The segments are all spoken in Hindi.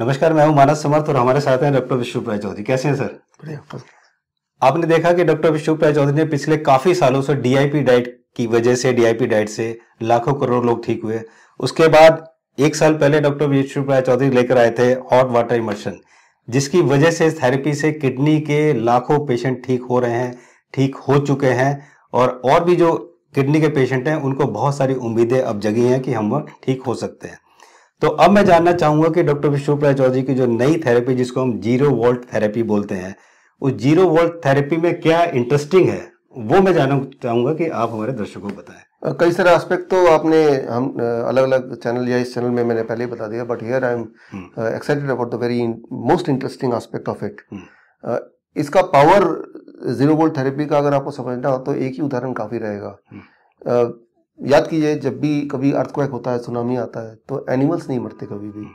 नमस्कार मैं हूं मानस समर्थ और हमारे साथ हैं डॉक्टर विश्व चौधरी कैसे हैं सर आपने देखा कि डॉक्टर विश्व राय चौधरी ने पिछले काफी सालों से डीआईपी डाइट की वजह से डीआईपी डाइट से लाखों करोड़ लोग ठीक हुए उसके बाद एक साल पहले डॉक्टर विश्व चौधरी लेकर आए थे हॉट वाटर इमर्शन जिसकी वजह से थेरेपी से किडनी के लाखों पेशेंट ठीक हो रहे हैं ठीक हो चुके हैं और और भी जो किडनी के पेशेंट हैं उनको बहुत सारी उम्मीदें अब जगी हैं कि हम ठीक हो सकते हैं तो अब मैं जानना चाहूंगा कि डॉक्टर विश्वप राय चौधरी की जो नई थेरेपी जिसको हम जीरो वोल्ट थेरेपी बोलते हैं उस जीरो वोल्ट थेरेपी में क्या इंटरेस्टिंग है वो मैं जानना चाहूंगा कि आप हमारे दर्शकों को बताएं कई सारे एस्पेक्ट तो आपने हम अलग अलग चैनल या इस चैनल में मैंने पहले ही बता दिया but here I am excited about the very most interesting aspect of it इसका पावर जीरो वोल्ट थेरेपी का अगर आपको समझना हो तो एक ही उदाहरण काफी रहेगा हम्म। याद कीजिए जब भी कभी अर्थक्वैक होता है सुनामी आता है तो एनिमल्स नहीं मरते कभी भी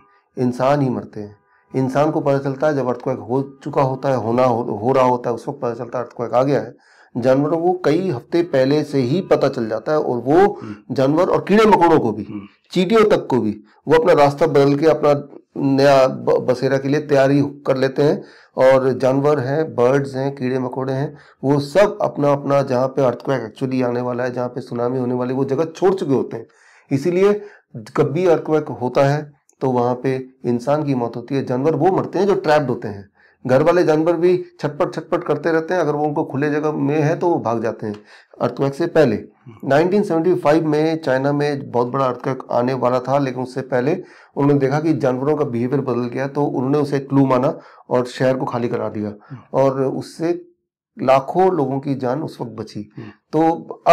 इंसान ही मरते हैं इंसान को पता चलता है जब अर्थक्वैक हो चुका होता है होना हो, हो रहा होता है उस वक्त पता चलता है अर्थक्वैक आ गया है जानवरों को कई हफ्ते पहले से ही पता चल जाता है और वो हम्म। जानवर और कीड़े मकोड़ों को भी हम्म। चीटियों तक को भी वो अपना रास्ता बदल के अपना नया बसेरा के लिए तैयारी कर लेते हैं और जानवर हैं बर्ड्स हैं कीड़े मकोड़े हैं वो सब अपना अपना जहाँ पे अर्थक्वैक एक्चुअली आने वाला है जहाँ पे सुनामी होने वाली वो जगह छोड़ चुके होते हैं इसीलिए कभी अर्थक्वैक होता है तो वहाँ पे इंसान की मौत होती है जानवर वो मरते हैं जो ट्रैप्ड होते हैं घर वाले जानवर भी छटपट छटपट करते रहते हैं अगर वो उनको खुले जगह में है तो वो भाग जाते हैं अर्थवैक से पहले 1975 में चाइना में बहुत बड़ा अर्थवैक आने वाला था लेकिन उससे पहले उन्होंने देखा कि जानवरों का बिहेवियर बदल गया तो उन्होंने उसे क्लू माना और शहर को खाली करा दिया और उससे लाखों लोगों की जान उस वक्त बची तो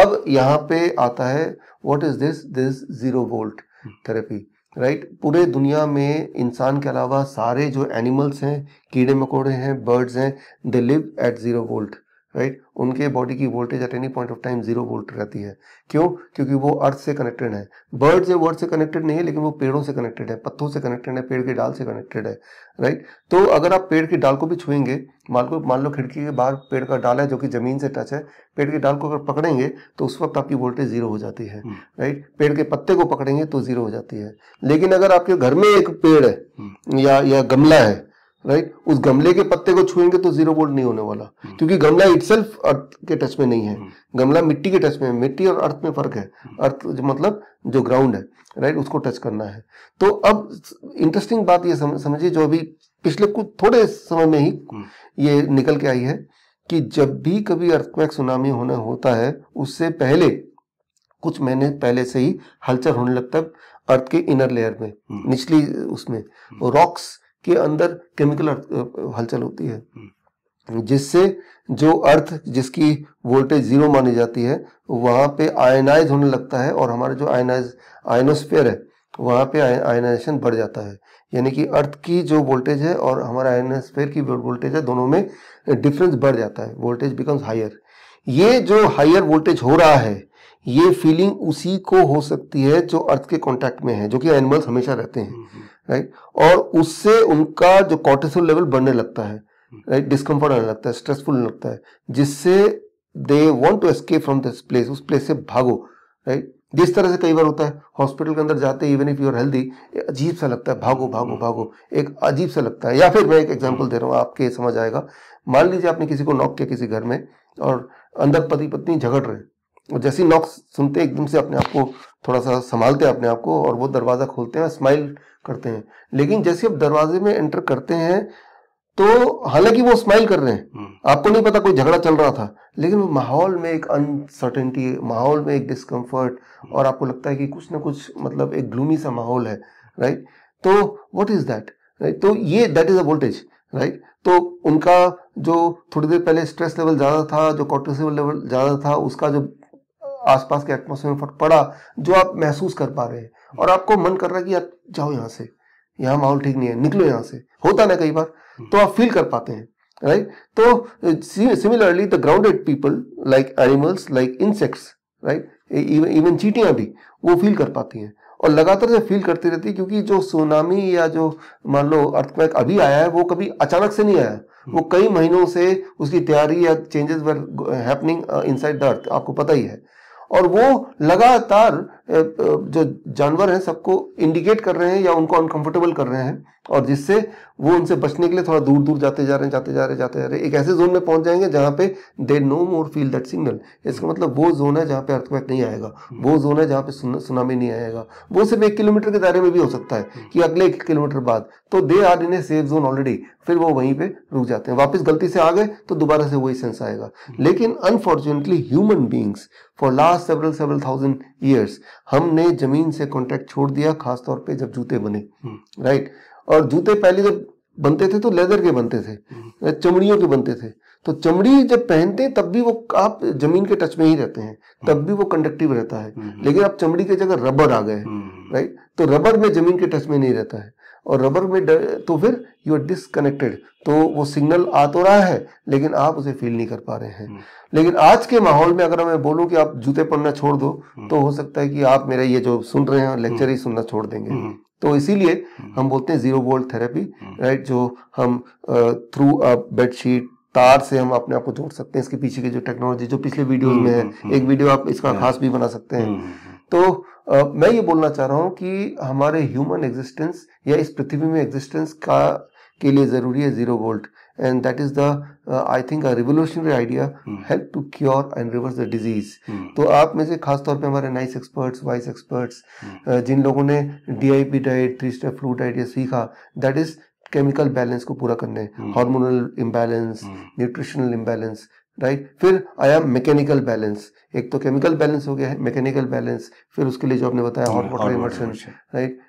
अब यहाँ पे आता है what is this this zero volt therapy right पूरे दुनिया में इंसान के अलावा सारे जो एनिमल्स हैं कीड़े मकोड़े हैं बर्ड्स हैं they live at zero volt right right? उनके बॉडी की voltage at any point of time zero volt रहती है क्यों क्योंकि वो अर्थ से कनेक्टेड है बर्ड से वर्ड से कनेक्टेड नहीं है लेकिन वो पेड़ों से कनेक्टेड है पत्थों से कनेक्टेड है पेड़ के डाल से कनेक्टेड है राइट right? तो अगर आप पेड़ की डाल को भी छुएंगे मान लो मान लो खिड़की के बाहर पेड़ का डाल है जो कि जमीन से टच है पेड़ के डाल को अगर पकड़ेंगे तो उस वक्त आपकी वोल्टेज जीरो हो जाती है राइट हम्म। पेड़ के पत्ते को पकड़ेंगे तो जीरो हो जाती है लेकिन अगर आपके घर में एक पेड़ है हम्म। या या गमला है राइट उस गमले के पत्ते को छुएंगे तो जीरो वोल्ट नहीं होने वाला हम्म। क्योंकि गमला इटसेल्फ अर्थ के टच में नहीं है हम्म। गमला मिट्टी के टच में मिट्टी और अर्थ में फर्क है अर्थ हम्म। जो मतलब जो ग्राउंड है राइट उसको टच करना है तो अब इंटरेस्टिंग बात ये समझिए जो अभी पिछले कुछ थोड़े समय में ही ये निकल के आई है कि जब भी कभी अर्थक्वेक सुनामी होने होता है उससे पहले कुछ महीने पहले से ही हलचल होने लगता है अर्थ के इनर लेयर में निचली उसमें रॉक्स के अंदर केमिकल हलचल होती है हम्म। जिससे जो अर्थ जिसकी वोल्टेज जीरो मानी जाती है वहाँ पे आयनाइज होने लगता है और हमारे जो आयनाइज आयनोस्फेयर है वहाँ पे आयनाइजेशन बढ़ जाता है यानी कि अर्थ की जो वोल्टेज है और हमारा आयनोस्फेयर की वोल्टेज है दोनों में डिफरेंस बढ़ जाता है वोल्टेज बिकम्स हायर ये जो हायर वोल्टेज हो रहा है ये फीलिंग उसी को हो सकती है जो अर्थ के कांटेक्ट में है जो कि एनिमल्स हमेशा रहते हैं राइट और उससे उनका जो कॉर्टिसोल लेवल बढ़ने लगता है राइट डिस्कम्फर्ट हम्म। आने लगता है स्ट्रेसफुल लगता है जिससे they want to escape from this place उस प्लेस से भागो राइट जिस तरह से कई बार होता है हॉस्पिटल के अंदर जाते even if you are healthy अजीब सा लगता है भागो भागो हम्म। भागो एक अजीब सा लगता है या फिर मैं एक एग्जाम्पल दे रहा हूँ आपके समझ आएगा मान लीजिए आपने किसी को नॉक किया किसी घर में और अंदर पति पत्नी झगड़ रहे और जैसी नॉक सुनते हैं एकदम से अपने आप को थोड़ा सा संभालते हैं अपने आप को और वो दरवाज़ा खोलते हैं स्माइल करते हैं लेकिन जैसे आप दरवाजे में एंटर करते हैं तो हालांकि वो स्माइल कर रहे हैं हम्म। आपको नहीं पता कोई झगड़ा चल रहा था लेकिन वो माहौल में एक अनसर्टेनिटी माहौल में एक डिस्कम्फर्ट और आपको लगता है कि कुछ ना कुछ मतलब एक ग्लूमी सा माहौल है राइट तो वट इज दैट राइट तो ये that is a voltage right तो उनका जो थोड़ी देर पहले स्ट्रेस लेवल ज़्यादा था जो कॉर्टिसोल लेवल ज़्यादा था उसका जो आसपास के एटमोसफेयर में फर्क पड़ा जो आप महसूस कर पा रहे हैं और आपको मन कर रहा है कि आप जाओ यहाँ से यहाँ माहौल ठीक नहीं है निकलो यहाँ से होता ना कई बार तो आप फील कर पाते हैं राइट तो similarly the grounded people like animals like insects right even चीटियां भी वो फील कर पाती हैं और लगातार से फील करती रहती है क्योंकि जो सुनामी या जो मान लो अर्थक्वेक अभी आया है वो कभी अचानक से नहीं आया वो कई महीनों से उसकी तैयारी या changes were happening inside the earth आपको पता ही है और वो लगातार जो जानवर हैं सबको इंडिकेट कर रहे हैं या उनको अनकंफर्टेबल कर रहे हैं और जिससे वो उनसे बचने के लिए थोड़ा दूर दूर जाते जा रहे हैं जाते जा रहे जाते जा रहे एक ऐसे जोन में पहुंच जाएंगे जहां पे they no more feel that signal इसका मतलब वो जोन है जहां पे अर्थवैक नहीं आएगा हम्म। वो जोन है जहां पे सुनामी नहीं आएगा वो सिर्फ एक किलोमीटर के दायरे में भी हो सकता है कि अगले एक किलोमीटर बाद तो they are in a safe zone already फिर वो वहीं पे रुक जाते हैं वापस गलती से आ गए तो दोबारा से वही सेंस आएगा लेकिन unfortunately human beings for last several several thousand years हमने जमीन से कॉन्टेक्ट छोड़ दिया खासतौर पे जब जूते बने राइट हम्म। और जूते पहले जब बनते थे तो लेदर के बनते थे हम्म। चमड़ियों के बनते थे तो चमड़ी जब पहनते हैं तब भी वो आप जमीन के टच में ही रहते हैं हम्म। तब भी वो कंडक्टिव रहता है लेकिन आप चमड़ी की जगह रबर आ गए राइट तो रबर में जमीन के टच में नहीं रहता है और रबर में तो फिर यू आर डिसकनेक्टेड तो वो सिग्नल आ तो रहा है लेकिन आप उसे फील नहीं कर पा रहे हैं हम्म। लेकिन आज के माहौल में अगर मैं बोलूं कि आप जूते पढ़ना छोड़ दो हम्म। तो हो सकता है कि आप मेरा ये जो सुन रहे हैं लेक्चर ही हम्म। सुनना छोड़ देंगे तो इसीलिए हम बोलते हैं जीरो वोल्ट थेरेपी राइट जो हम थ्रू अ बेडशीट तार से हम अपने आप को जोड़ सकते हैं इसके पीछे की जो टेक्नोलॉजी जो पिछले वीडियो में है एक वीडियो आप इसका हाँ। खास भी बना सकते हैं तो आ, मैं ये बोलना चाह रहा हूँ कि हमारे ह्यूमन एग्जिस्टेंस या इस पृथ्वी में एग्जिस्टेंस का के लिए ज़रूरी है zero volt and that is the I think a revolutionary idea help to cure and reverse the disease तो आप में से खासतौर पे हमारे नाइस एक्सपर्ट्स वाइस एक्सपर्ट्स जिन लोगों ने D I P diet three step fruit diet या सीखा दैट इज़ केमिकल बैलेंस को पूरा करने hormonal imbalance nutritional imbalance right फिर आया मैकेनिकल बैलेंस एक तो केमिकल बैलेंस हो गया है मैकेनिकल बैलेंस फिर उसके लिए जो आपने बताया hot water immersion right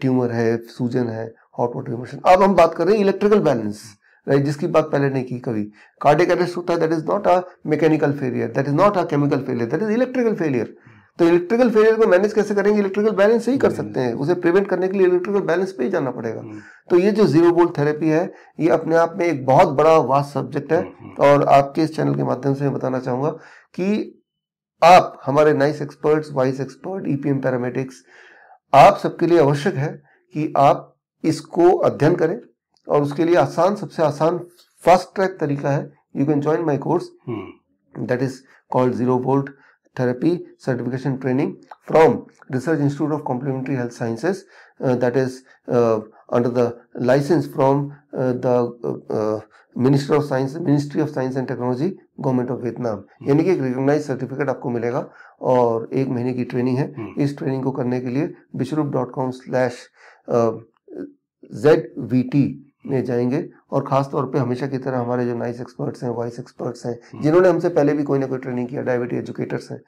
tumour है सूजन है हॉट वाटर इमर्शन अब हम बात कर रहे हैं इलेक्ट्रिकल बैलेंस राइट जिसकी बात पहले नहीं की कभी कार्डिक अरेस्ट होता है that is not a mechanical failure that is not a chemical failure that is electrical failure तो इलेक्ट्रिकल फेलियर को मैनेज कैसे करेंगे इलेक्ट्रिकल बैलेंस ही कर सकते हैं उसे प्रिवेंट करने के लिए इलेक्ट्रिकल बैलेंस पे ही जाना पड़ेगा हम्म। तो ये जो जीरो बोल्ट थेरेपी है ये अपने आप में एक बहुत बड़ा वास्ट सब्जेक्ट है हम्म। और आपके इस चैनल के माध्यम से मैं बताना चाहूंगा कि आप हमारे nice experts wise expert EPM paramedics आप सबके लिए आवश्यक है कि आप इसको अध्ययन करें और उसके लिए आसान सबसे आसान फास्ट ट्रैक तरीका है you can join my course that is called zero volt therapy certification training from Research Institute of Complementary Health Sciences uh, that is uh, under the license from uh, the uh, uh, Minister of Science, Ministry of Science and Technology, government of Vietnam यानी कि एक रिकॉग्नाइज सर्टिफिकेट आपको मिलेगा और एक महीने की ट्रेनिंग है इस ट्रेनिंग को करने के लिए Biswaroop dot com slash Z V T में जाएंगे और खास तौर पे हमेशा की तरह हमारे जो नाइस एक्सपर्ट्स हैं वाइस एक्सपर्ट्स हैं जिन्होंने हमसे पहले भी कोई ना कोई ट्रेनिंग किया डायबिटी एजुकेटर्स हैं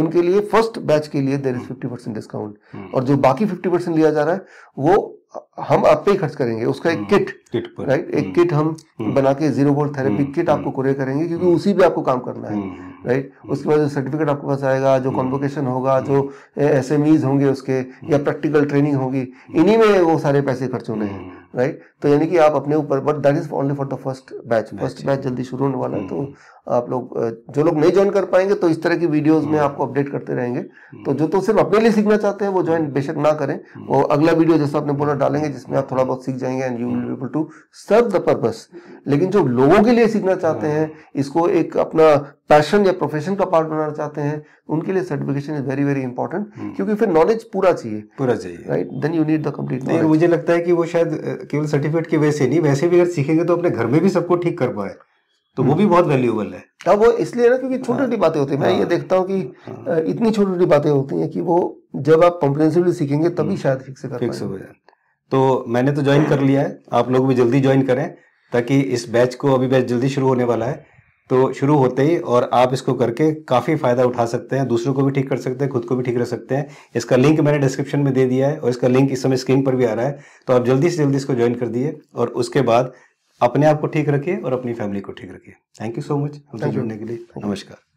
उनके लिए फर्स्ट बैच के लिए there is fifty percent discount और जो बाकी फिफ्टी परसेंट लिया जा रहा है वो हम आप पे ही खर्च करेंगे उसका एक किट हम्म। किट पर राइट एक किट हम्म। हम हम्म। बना के जीरो वोल्ट थेरेपी किट आपको कुरियर करेंगे क्योंकि उसी पे आपको काम करना है राइट उसके बाद जो सर्टिफिकेट आपके पास आएगा जो कॉन्वोकेशन होगा जो एस होंगे उसके या प्रैक्टिकल ट्रेनिंग होगी इन्हीं में वो सारे पैसे खर्च होने हैं राइट right? तो यानी कि आप अपने ऊपर but that is only for the first batch first batch जल्दी शुरू होने वाला है तो हम्म। आप लोग जो लोग नहीं ज्वाइन कर पाएंगे तो इस तरह की वीडियोस में हम्म। आपको अपडेट करते रहेंगे हम्म। तो जो तो सिर्फ अपने लिए सीखना चाहते हैं वो ज्वाइन बेशक ना करें वो अगला वीडियो जैसा आपने बोला डालेंगे जिसमें आप थोड़ा बहुत सीख जाएंगे and you will able to serve the purpose लेकिन जो लोगों के लिए सीखना चाहते हैं इसको एक अपना पैशन या प्रोफेशन का पार्ट बनाना चाहते हैं उनके लिए certification is very very important क्योंकि फिर नॉलेज पूरा चाहिए पूरा चाहिए right then you need the complete नहीं मुझे लगता है कि वो शायद केवल सर्टिफिकेट की वजह से नहीं वैसे भी अगर सीखेंगे तो अपने घर में भी सबको ठीक कर पाए तो वो भी हम्म। बहुत वैल्यूएबल है अब हाँ, वो इसलिए ना क्योंकि छोटी छोटी हाँ। बातें होती है मैं ये हाँ। देखता हूँ कि इतनी छोटी छोटी बातें होती हैं कि वो जब आप कॉम्प्रेंसिवली सीखेंगे तभी हम्म। शायद फिक्स कर फिक्स हो जाए तो मैंने तो ज्वाइन कर लिया है आप लोग भी जल्दी ज्वाइन करें ताकि इस बैच को अभी बैच जल्दी शुरू होने वाला है तो शुरू होते ही और आप इसको करके काफ़ी फ़ायदा उठा सकते हैं दूसरों को भी ठीक कर सकते हैं खुद को भी ठीक रह सकते हैं इसका लिंक मैंने डिस्क्रिप्शन में दे दिया है और इसका लिंक इस समय स्क्रीन पर भी आ रहा है तो आप जल्दी से जल्दी इसको ज्वाइन कर दिए और उसके बाद अपने आप को ठीक रखिए और अपनी फैमिली को ठीक रखिए थैंक यू सो मच हमसे जुड़ने के लिए नमस्कार